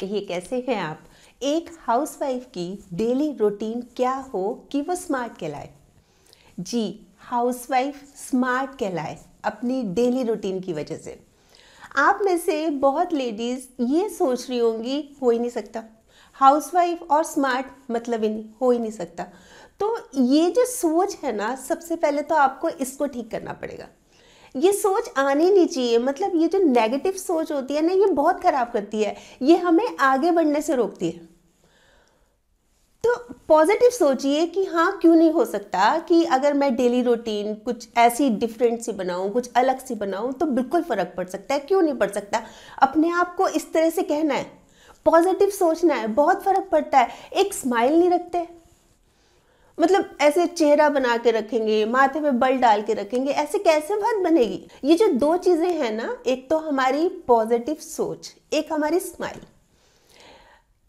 कहिए कैसे हैं आप एक हाउसवाइफ की डेली रूटीन क्या हो कि वो स्मार्ट कहलाए जी हाउसवाइफ स्मार्ट कहलाए अपनी डेली रूटीन की वजह से आप में से बहुत लेडीज़ ये सोच रही होंगी हो ही नहीं सकता हाउसवाइफ और स्मार्ट मतलब ही नहीं हो ही नहीं सकता तो ये जो सोच है ना सबसे पहले तो आपको इसको ठीक करना पड़ेगा ये सोच आनी नहीं चाहिए मतलब ये जो नेगेटिव सोच होती है ना ये बहुत ख़राब करती है ये हमें आगे बढ़ने से रोकती है तो पॉजिटिव सोचिए कि हाँ क्यों नहीं हो सकता कि अगर मैं डेली रूटीन कुछ ऐसी डिफरेंट सी बनाऊँ कुछ अलग सी बनाऊँ तो बिल्कुल फ़र्क पड़ सकता है क्यों नहीं पड़ सकता अपने आप को इस तरह से कहना है पॉजिटिव सोचना है बहुत फ़र्क पड़ता है एक स्माइल नहीं रखते मतलब ऐसे चेहरा बना के रखेंगे माथे में बल डाल के रखेंगे ऐसे कैसे बात बनेगी ये जो दो चीज़ें हैं ना एक तो हमारी पॉजिटिव सोच एक हमारी स्माइल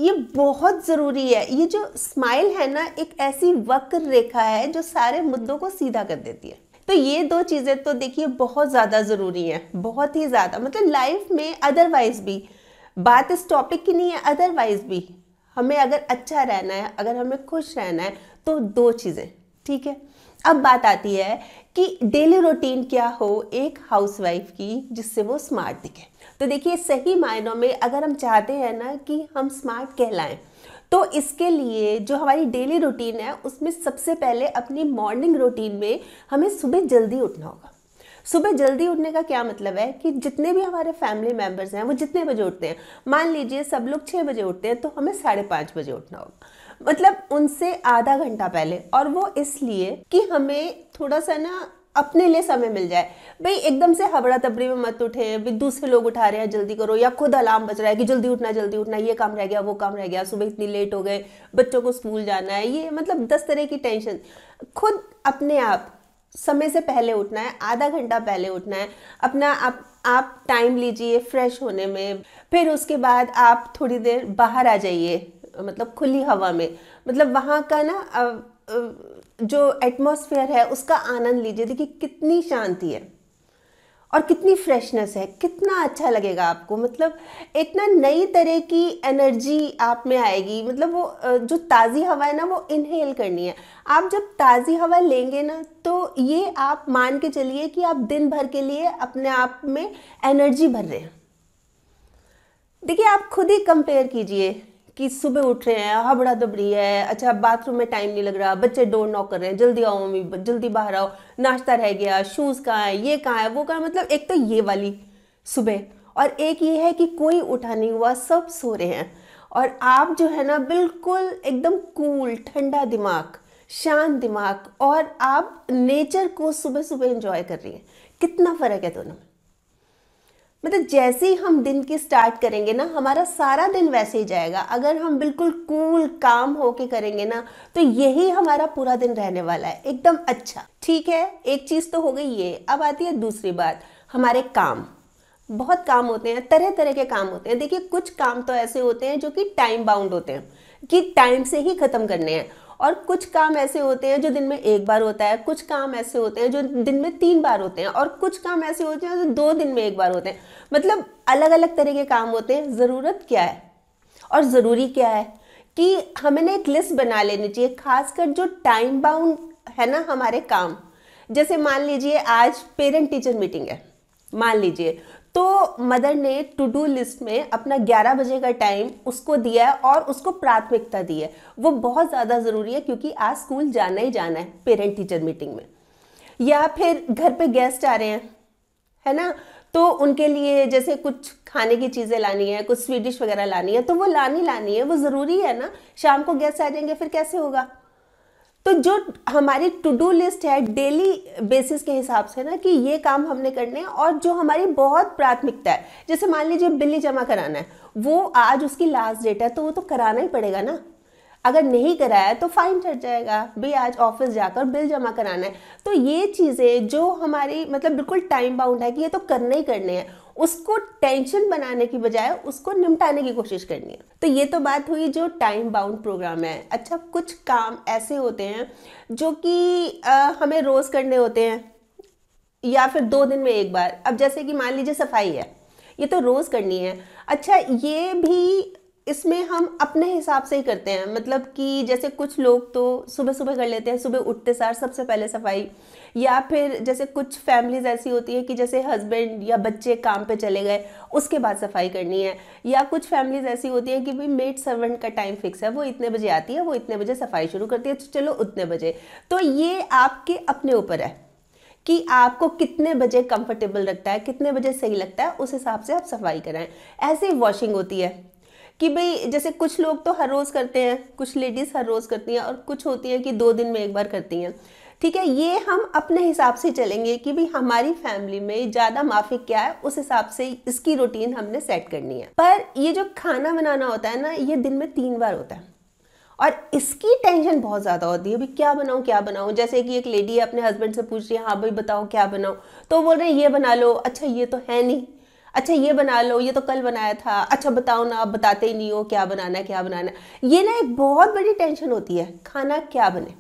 ये बहुत ज़रूरी है ये जो स्माइल है ना एक ऐसी वक्र रेखा है जो सारे मुद्दों को सीधा कर देती है तो ये दो चीज़ें तो देखिए बहुत ज़्यादा ज़रूरी है बहुत ही ज़्यादा मतलब लाइफ में अदरवाइज भी बात इस टॉपिक की नहीं है अदरवाइज भी हमें अगर अच्छा रहना है अगर हमें खुश रहना है तो दो चीज़ें ठीक है अब बात आती है कि डेली रूटीन क्या हो एक हाउसवाइफ की जिससे वो स्मार्ट दिखे तो देखिए सही मायनों में अगर हम चाहते हैं ना कि हम स्मार्ट कहलाएं तो इसके लिए जो हमारी डेली रूटीन है उसमें सबसे पहले अपनी मॉर्निंग रूटीन में हमें सुबह जल्दी उठना होगा सुबह जल्दी उठने का क्या मतलब है कि जितने भी हमारे फैमिली मेम्बर्स हैं वो जितने बजे उठते हैं मान लीजिए सब लोग छः बजे उठते हैं तो हमें साढ़े पाँच बजे उठना होगा मतलब उनसे आधा घंटा पहले और वो इसलिए कि हमें थोड़ा सा ना अपने लिए समय मिल जाए भाई एकदम से हबड़ा तबड़ी में मत उठे भाई दूसरे लोग उठा रहे हैं जल्दी करो या खुद अलार्म बज रहा है कि जल्दी उठना जल्दी उठना ये काम रह गया वो काम रह गया सुबह इतनी लेट हो गए बच्चों को स्कूल जाना है ये मतलब दस तरह की टेंशन खुद अपने आप समय से पहले उठना है आधा घंटा पहले उठना है अपना आप आप टाइम लीजिए फ्रेश होने में फिर उसके बाद आप थोड़ी देर बाहर आ जाइए मतलब खुली हवा में मतलब वहाँ का ना जो एटमॉस्फेयर है उसका आनंद लीजिए देखिए कितनी शांति है और कितनी फ्रेशनेस है कितना अच्छा लगेगा आपको मतलब एक ना नई तरह की एनर्जी आप में आएगी मतलब वो जो ताज़ी हवा है ना वो इनहेल करनी है आप जब ताज़ी हवा लेंगे ना तो ये आप मान के चलिए कि आप दिन भर के लिए अपने आप में एनर्जी भर रहे हैं देखिए आप खुद ही कंपेयर कीजिए कि सुबह उठ रहे हैं हबड़ा दबड़ी है अच्छा बाथरूम में टाइम नहीं लग रहा बच्चे डोर नॉक कर रहे हैं जल्दी आओ मम्मी जल्दी बाहर आओ नाश्ता रह गया शूज़ कहाँ है ये कहाँ है वो कहाँ मतलब एक तो ये वाली सुबह और एक ये है कि कोई उठा नहीं हुआ सब सो रहे हैं और आप जो है ना बिल्कुल एकदम कूल ठंडा दिमाग शांत दिमाग और आप नेचर को सुबह सुबह इंजॉय कर रही हैं कितना फ़र्क है दोनों में मतलब जैसे ही हम दिन की स्टार्ट करेंगे ना हमारा सारा दिन वैसे ही जाएगा अगर हम बिल्कुल कूल काम होके करेंगे ना तो यही हमारा पूरा दिन रहने वाला है एकदम अच्छा ठीक है एक चीज़ तो हो गई ये अब आती है दूसरी बात हमारे काम बहुत काम होते हैं तरह तरह के काम होते हैं देखिए कुछ काम तो ऐसे होते हैं जो कि टाइम बाउंड होते हैं कि टाइम से ही ख़त्म करने हैं और कुछ काम ऐसे होते हैं जो दिन में एक बार होता है कुछ काम ऐसे होते हैं जो दिन में तीन बार होते हैं और कुछ काम ऐसे होते हैं जो दो दिन में एक बार होते हैं मतलब अलग अलग तरह के काम होते हैं ज़रूरत क्या है और ज़रूरी क्या है कि हमें ना एक लिस्ट बना लेनी चाहिए खासकर जो टाइम बाउंड है ना हमारे काम जैसे मान लीजिए आज पेरेंट टीचर मीटिंग है मान लीजिए तो मदर ने टू डू लिस्ट में अपना 11 बजे का टाइम उसको दिया है और उसको प्राथमिकता दी है वो बहुत ज़्यादा ज़रूरी है क्योंकि आज स्कूल जाना ही जाना है पेरेंट टीचर मीटिंग में या फिर घर पे गेस्ट आ रहे हैं है ना तो उनके लिए जैसे कुछ खाने की चीज़ें लानी है कुछ स्वीट डिश वगैरह लानी है तो वो लानी लानी है वो ज़रूरी है ना शाम को गेस्ट आ जाएंगे फिर कैसे होगा तो जो हमारी टू डू लिस्ट है डेली बेसिस के हिसाब से ना कि ये काम हमने करने हैं और जो हमारी बहुत प्राथमिकता है जैसे मान लीजिए बिल्ली जमा कराना है वो आज उसकी लास्ट डेट है तो वो तो कराना ही पड़ेगा ना अगर नहीं कराया तो फाइन चढ़ जाएगा भाई आज ऑफिस जाकर बिल जमा कराना है तो ये चीज़ें जो हमारी मतलब बिल्कुल टाइम बाउंड है कि ये तो करने ही करने हैं उसको टेंशन बनाने की बजाय उसको निपटाने की कोशिश करनी है तो ये तो बात हुई जो टाइम बाउंड प्रोग्राम है अच्छा कुछ काम ऐसे होते हैं जो कि हमें रोज़ करने होते हैं या फिर दो दिन में एक बार अब जैसे कि मान लीजिए सफाई है ये तो रोज़ करनी है अच्छा ये भी इसमें हम अपने हिसाब से ही करते हैं मतलब कि जैसे कुछ लोग तो सुबह सुबह कर लेते हैं सुबह उठते सार सबसे पहले सफाई या फिर जैसे कुछ फैमिलीज ऐसी होती है कि जैसे हस्बैंड या बच्चे काम पे चले गए उसके बाद सफाई करनी है या कुछ फैमिलीज ऐसी होती है कि भाई मेड सर्वेंट का टाइम फिक्स है वो इतने बजे आती है वो इतने बजे सफाई शुरू करती है तो चलो उतने बजे तो ये आपके अपने ऊपर है कि आपको कितने बजे कंफर्टेबल लगता है कितने बजे सही लगता है उस हिसाब से आप सफाई कराएं ऐसे वॉशिंग होती है कि भाई जैसे कुछ लोग तो हर रोज़ करते हैं कुछ लेडीज़ हर रोज़ करती हैं और कुछ होती हैं कि दो दिन में एक बार करती हैं ठीक है ये हम अपने हिसाब से चलेंगे कि भाई हमारी फैमिली में ज़्यादा माफी क्या है उस हिसाब से इसकी रूटीन हमने सेट करनी है पर ये जो खाना बनाना होता है ना ये दिन में तीन बार होता है और इसकी टेंशन बहुत ज़्यादा होती है अभी क्या बनाऊँ क्या बनाऊँ जैसे कि एक लेडी अपने हस्बैंड से पूछ रही है हाँ भाई बताओ क्या बनाओ तो बोल रहे हैं ये बना लो अच्छा ये तो है नहीं अच्छा ये बना लो ये तो कल बनाया था अच्छा बताओ ना आप बताते ही नहीं हो क्या बनाना है क्या बनाना है ये ना एक बहुत बड़ी टेंशन होती है खाना क्या बने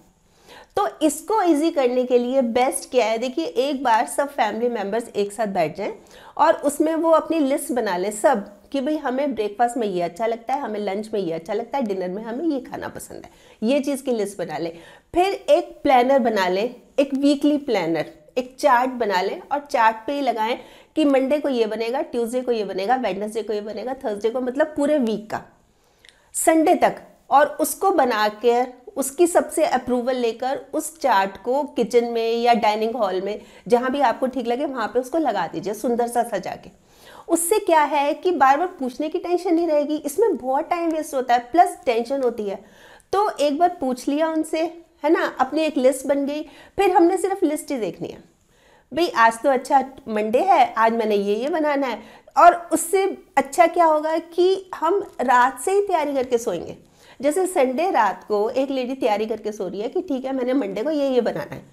तो इसको इजी करने के लिए बेस्ट क्या है देखिए एक बार सब फैमिली मेम्बर्स एक साथ बैठ जाएं और उसमें वो अपनी लिस्ट बना लें सब कि भाई हमें ब्रेकफास्ट में ये अच्छा लगता है हमें लंच में ये अच्छा लगता है डिनर में हमें ये खाना पसंद है ये चीज़ की लिस्ट बना लें फिर एक प्लानर बना लें एक वीकली प्लानर एक चार्ट बना लें और चार्ट पे ही लगाएं कि मंडे को ये बनेगा ट्यूसडे को ये बनेगा वेडनेसडे को ये बनेगा थर्सडे को मतलब पूरे वीक का संडे तक और उसको बना कर उसकी सबसे अप्रूवल लेकर उस चार्ट को किचन में या डाइनिंग हॉल में जहाँ भी आपको ठीक लगे वहाँ पे उसको लगा दीजिए सुंदर सा सजा के उससे क्या है कि बार बार पूछने की टेंशन नहीं रहेगी इसमें बहुत टाइम वेस्ट होता है प्लस टेंशन होती है तो एक बार पूछ लिया उनसे है ना अपनी एक लिस्ट बन गई फिर हमने सिर्फ लिस्ट ही देखनी है भाई आज तो अच्छा मंडे है आज मैंने ये ये बनाना है और उससे अच्छा क्या होगा कि हम रात से ही तैयारी करके सोएंगे जैसे संडे रात को एक लेडी तैयारी करके सो रही है कि ठीक है मैंने मंडे को ये ये बनाना है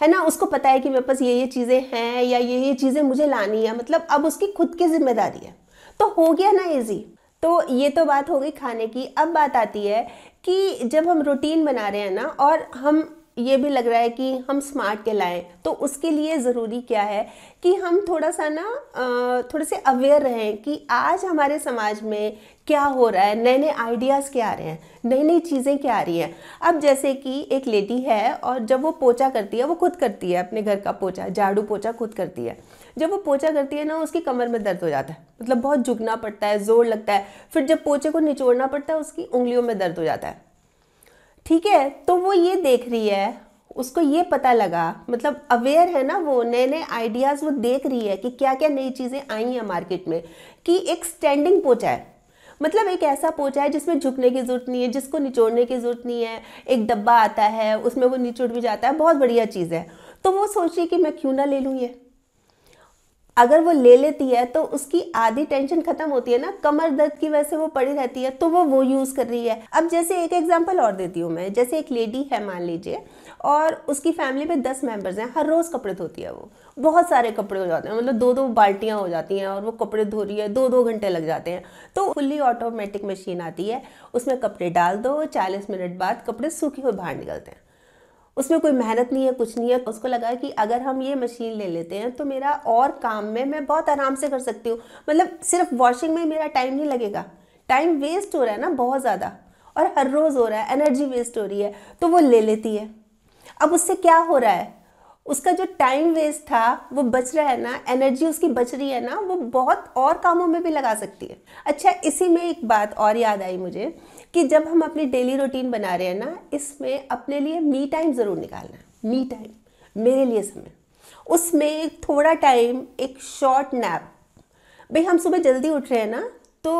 है ना उसको पता है कि मेरे पास ये ये चीज़ें हैं या ये ये चीज़ें मुझे लानी है मतलब अब उसकी खुद की जिम्मेदारी है तो हो गया ना ईजी तो ये तो बात हो गई खाने की अब बात आती है कि जब हम रूटीन बना रहे हैं ना और हम ये भी लग रहा है कि हम स्मार्ट के लाएँ तो उसके लिए ज़रूरी क्या है कि हम थोड़ा सा ना थोड़े से अवेयर रहें कि आज हमारे समाज में क्या हो रहा है नए नए आइडियाज़ क्या आ रहे हैं नई नई चीज़ें क्या आ रही हैं अब जैसे कि एक लेडी है और जब वो पोचा करती है वो खुद करती है अपने घर का पोचा झाड़ू पोचा खुद करती है जब वो पोछा करती है ना उसकी कमर में दर्द हो जाता है मतलब बहुत झुकना पड़ता है जोर लगता है फिर जब पोछे को निचोड़ना पड़ता है उसकी उंगलियों में दर्द हो जाता है ठीक है तो वो ये देख रही है उसको ये पता लगा मतलब अवेयर है ना वो नए नए आइडियाज़ वो देख रही है कि क्या क्या नई चीज़ें आई हैं मार्केट में कि एक स्टैंडिंग पोचा है मतलब एक ऐसा पोचा है जिसमें झुकने की ज़रूरत नहीं है जिसको निचोड़ने की ज़रूरत नहीं है एक डब्बा आता है उसमें वो निचोड़ भी जाता है बहुत बढ़िया चीज़ है तो वो सोच रही है कि मैं क्यों ना ले लूँ ये अगर वो ले लेती है तो उसकी आधी टेंशन खत्म होती है ना कमर दर्द की वजह से वो पड़ी रहती है तो वो वो यूज़ कर रही है अब जैसे एक एग्जाम्पल और देती हूँ मैं जैसे एक लेडी है मान लीजिए और उसकी फैमिली में दस मेम्बर्स हैं हर रोज़ कपड़े धोती है वो बहुत सारे कपड़े हो जाते हैं मतलब दो दो बाल्टियाँ हो जाती हैं और वो कपड़े धो रही है दो दो घंटे लग जाते हैं तो फुल्ली ऑटोमेटिक मशीन आती है उसमें कपड़े डाल दो चालीस मिनट बाद कपड़े सूखे हुए बाहर निकलते हैं उसमें कोई मेहनत नहीं है कुछ नहीं है उसको लगा कि अगर हम ये मशीन ले लेते हैं तो मेरा और काम में मैं बहुत आराम से कर सकती हूँ मतलब सिर्फ वॉशिंग में मेरा टाइम नहीं लगेगा टाइम वेस्ट हो रहा है ना बहुत ज़्यादा और हर रोज़ हो रहा है एनर्जी वेस्ट हो रही है तो वो ले लेती है अब उससे क्या हो रहा है उसका जो टाइम वेस्ट था वो बच रहा है ना एनर्जी उसकी बच रही है ना वो बहुत और कामों में भी लगा सकती है अच्छा इसी में एक बात और याद आई मुझे कि जब हम अपनी डेली रूटीन बना रहे हैं ना इसमें अपने लिए मी टाइम ज़रूर निकालना है मी टाइम मेरे लिए समय उसमें थोड़ा टाइम एक शॉर्ट नैप भाई हम सुबह जल्दी उठ रहे हैं ना तो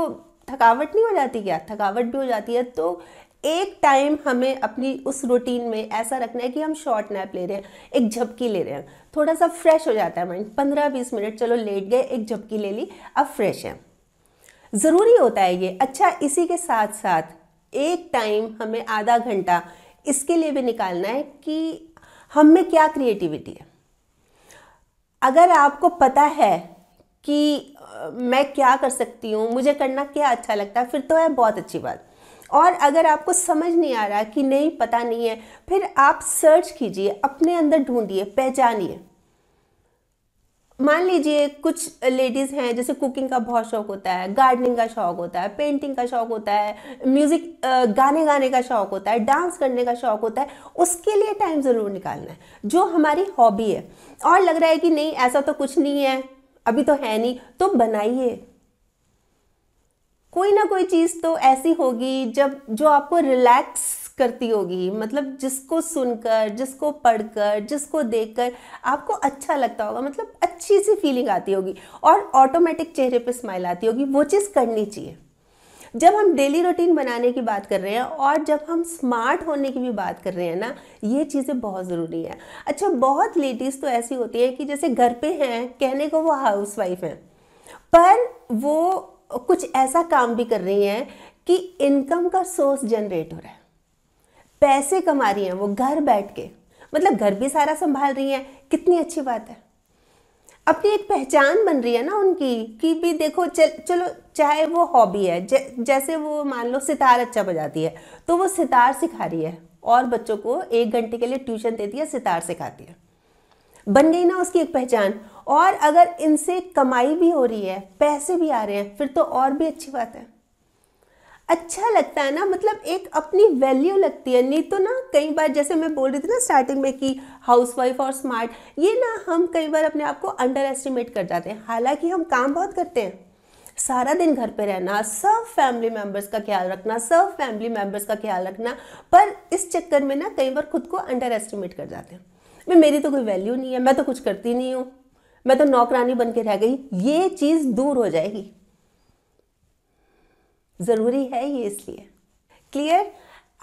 थकावट नहीं हो जाती क्या थकावट भी हो जाती है तो एक टाइम हमें अपनी उस रूटीन में ऐसा रखना है कि हम शॉर्ट नैप ले रहे हैं एक झपकी ले रहे हैं थोड़ा सा फ्रेश हो जाता है माइंड पंद्रह बीस मिनट चलो लेट गए एक झपकी ले ली अब फ्रेश है ज़रूरी होता है ये अच्छा इसी के साथ साथ एक टाइम हमें आधा घंटा इसके लिए भी निकालना है कि हम में क्या क्रिएटिविटी है अगर आपको पता है कि मैं क्या कर सकती हूँ मुझे करना क्या अच्छा लगता है फिर तो है बहुत अच्छी बात और अगर आपको समझ नहीं आ रहा कि नहीं पता नहीं है फिर आप सर्च कीजिए अपने अंदर ढूंढिए पहचानिए मान लीजिए कुछ लेडीज़ हैं जैसे कुकिंग का बहुत शौक होता है गार्डनिंग का शौक होता है पेंटिंग का शौक होता है म्यूज़िक गाने गाने का शौक होता है डांस करने का शौक होता है उसके लिए टाइम ज़रूर निकालना है जो हमारी हॉबी है और लग रहा है कि नहीं ऐसा तो कुछ नहीं है अभी तो है नहीं तो बनाइए कोई ना कोई चीज़ तो ऐसी होगी जब जो आपको रिलैक्स करती होगी मतलब जिसको सुनकर जिसको पढ़कर जिसको देखकर आपको अच्छा लगता होगा मतलब अच्छी सी फीलिंग आती होगी और ऑटोमेटिक चेहरे पे स्माइल आती होगी वो चीज़ करनी चाहिए जब हम डेली रूटीन बनाने की बात कर रहे हैं और जब हम स्मार्ट होने की भी बात कर रहे हैं ना ये चीज़ें बहुत ज़रूरी हैं अच्छा बहुत लेडीज़ तो ऐसी होती हैं कि जैसे घर पे हैं कहने को वो हाउस वाइफ हैं पर वो कुछ ऐसा काम भी कर रही हैं कि इनकम का सोर्स जनरेट हो रहा है पैसे कमा रही हैं वो घर बैठ के मतलब घर भी सारा संभाल रही हैं कितनी अच्छी बात है अपनी एक पहचान बन रही है ना उनकी कि भी देखो चल चलो चाहे वो हॉबी है ज, जैसे वो मान लो सितार अच्छा बजाती है तो वो सितार सिखा रही है और बच्चों को एक घंटे के लिए ट्यूशन देती है सितार सिखाती है बन गई ना उसकी एक पहचान और अगर इनसे कमाई भी हो रही है पैसे भी आ रहे हैं फिर तो और भी अच्छी बात है अच्छा लगता है ना मतलब एक अपनी वैल्यू लगती है नहीं तो ना कई बार जैसे मैं बोल रही थी ना स्टार्टिंग में कि हाउस वाइफ और स्मार्ट ये ना हम कई बार अपने आप को अंडर एस्टिमेट कर जाते हैं हालांकि हम काम बहुत करते हैं सारा दिन घर पे रहना सब फैमिली मेम्बर्स का ख्याल रखना सब फैमिली मेम्बर्स का ख्याल रखना पर इस चक्कर में ना कई बार खुद को अंडर एस्टिमेट कर जाते हैं भाई मेरी तो कोई वैल्यू नहीं है मैं तो कुछ करती नहीं हूँ मैं तो नौकरानी बन के रह गई ये चीज़ दूर हो जाएगी ज़रूरी है ये इसलिए क्लियर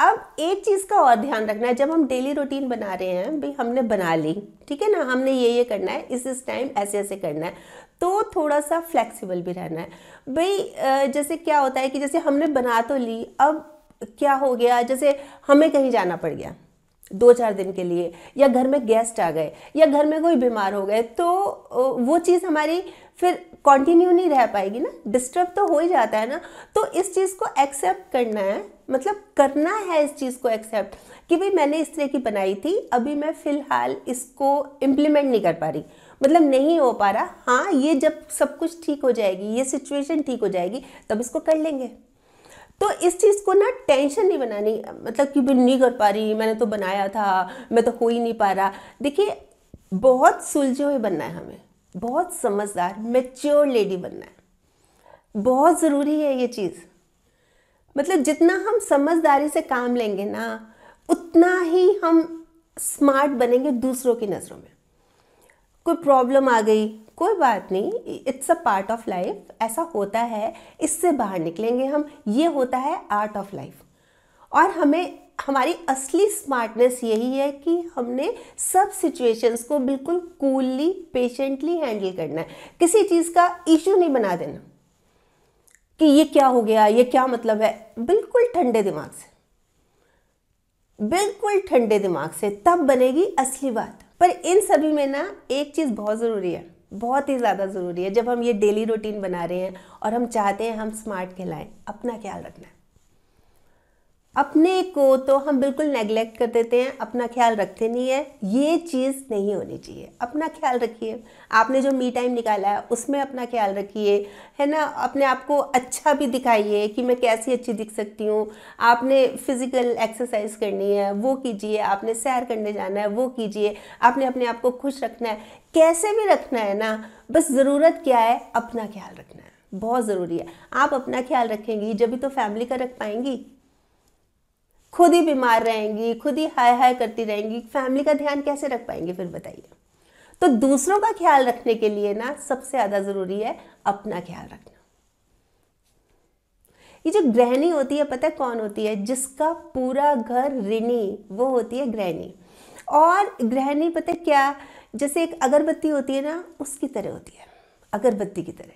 अब एक चीज़ का और ध्यान रखना है जब हम डेली रूटीन बना रहे हैं भाई हमने बना ली ठीक है ना हमने ये ये करना है इस इस टाइम ऐसे ऐसे करना है तो थोड़ा सा फ्लेक्सिबल भी रहना है भाई जैसे क्या होता है कि जैसे हमने बना तो ली अब क्या हो गया जैसे हमें कहीं जाना पड़ गया दो चार दिन के लिए या घर में गेस्ट आ गए या घर में कोई बीमार हो गए तो वो चीज़ हमारी फिर कंटिन्यू नहीं रह पाएगी ना डिस्टर्ब तो हो ही जाता है ना तो इस चीज़ को एक्सेप्ट करना है मतलब करना है इस चीज़ को एक्सेप्ट कि भाई मैंने इस तरह की बनाई थी अभी मैं फ़िलहाल इसको इम्प्लीमेंट नहीं कर पा रही मतलब नहीं हो पा रहा हाँ ये जब सब कुछ ठीक हो जाएगी ये सिचुएशन ठीक हो जाएगी तब इसको कर लेंगे तो इस चीज़ को ना टेंशन नहीं बनानी मतलब कि मैं नहीं कर पा रही मैंने तो बनाया था मैं तो हो ही नहीं पा रहा देखिए बहुत सुलझे हुए बनना है हमें बहुत समझदार मेच्योर लेडी बनना है बहुत ज़रूरी है ये चीज़ मतलब जितना हम समझदारी से काम लेंगे ना उतना ही हम स्मार्ट बनेंगे दूसरों की नज़रों में कोई प्रॉब्लम आ गई कोई बात नहीं it's a part of life ऐसा होता है इससे बाहर निकलेंगे हम ये होता है आर्ट ऑफ लाइफ और हमें हमारी असली स्मार्टनेस यही है कि हमने सब सिचुएशंस को बिल्कुल कूलली पेशेंटली हैंडल करना है किसी चीज़ का इशू नहीं बना देना कि ये क्या हो गया ये क्या मतलब है बिल्कुल ठंडे दिमाग से बिल्कुल ठंडे दिमाग से तब बनेगी असली बात पर इन सभी में ना एक चीज़ बहुत ज़रूरी है बहुत ही ज़्यादा ज़रूरी है जब हम ये डेली रूटीन बना रहे हैं और हम चाहते हैं हम स्मार्ट कहलाएं अपना ख्याल रखना है अपने को तो हम बिल्कुल नेग्लेक्ट कर देते हैं अपना ख्याल रखते नहीं है ये चीज़ नहीं होनी चाहिए अपना ख्याल रखिए आपने जो मी टाइम निकाला है उसमें अपना ख्याल रखिए है ना अपने आप को अच्छा भी दिखाइए कि मैं कैसी अच्छी दिख सकती हूँ आपने फिज़िकल एक्सरसाइज करनी है वो कीजिए आपने सैर करने जाना है वो कीजिए आपने अपने आप को खुश रखना है कैसे भी रखना है ना बस ज़रूरत क्या है अपना ख्याल रखना है बहुत ज़रूरी है आप अपना ख्याल रखेंगी जब भी तो फैमिली का रख पाएंगी खुद ही बीमार रहेंगी खुद ही हाय हाय करती रहेंगी फैमिली का ध्यान कैसे रख पाएंगे फिर बताइए तो दूसरों का ख्याल रखने के लिए ना सबसे ज़्यादा ज़रूरी है अपना ख्याल रखना ये जो ग्रहणी होती है पता है कौन होती है जिसका पूरा घर ऋणी वो होती है ग्रहणी और ग्रहणी पता क्या जैसे एक अगरबत्ती होती है ना उसकी तरह होती है अगरबत्ती की तरह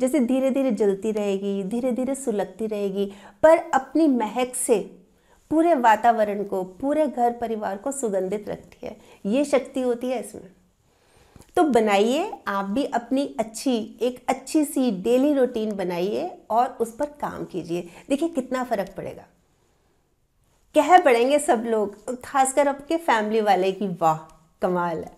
जैसे धीरे धीरे जलती रहेगी धीरे धीरे सुलगती रहेगी पर अपनी महक से पूरे वातावरण को पूरे घर परिवार को सुगंधित रखती है ये शक्ति होती है इसमें तो बनाइए आप भी अपनी अच्छी एक अच्छी सी डेली रूटीन बनाइए और उस पर काम कीजिए देखिए कितना फ़र्क पड़ेगा कह पड़ेंगे सब लोग खासकर आपके फैमिली वाले की वाह कमाल है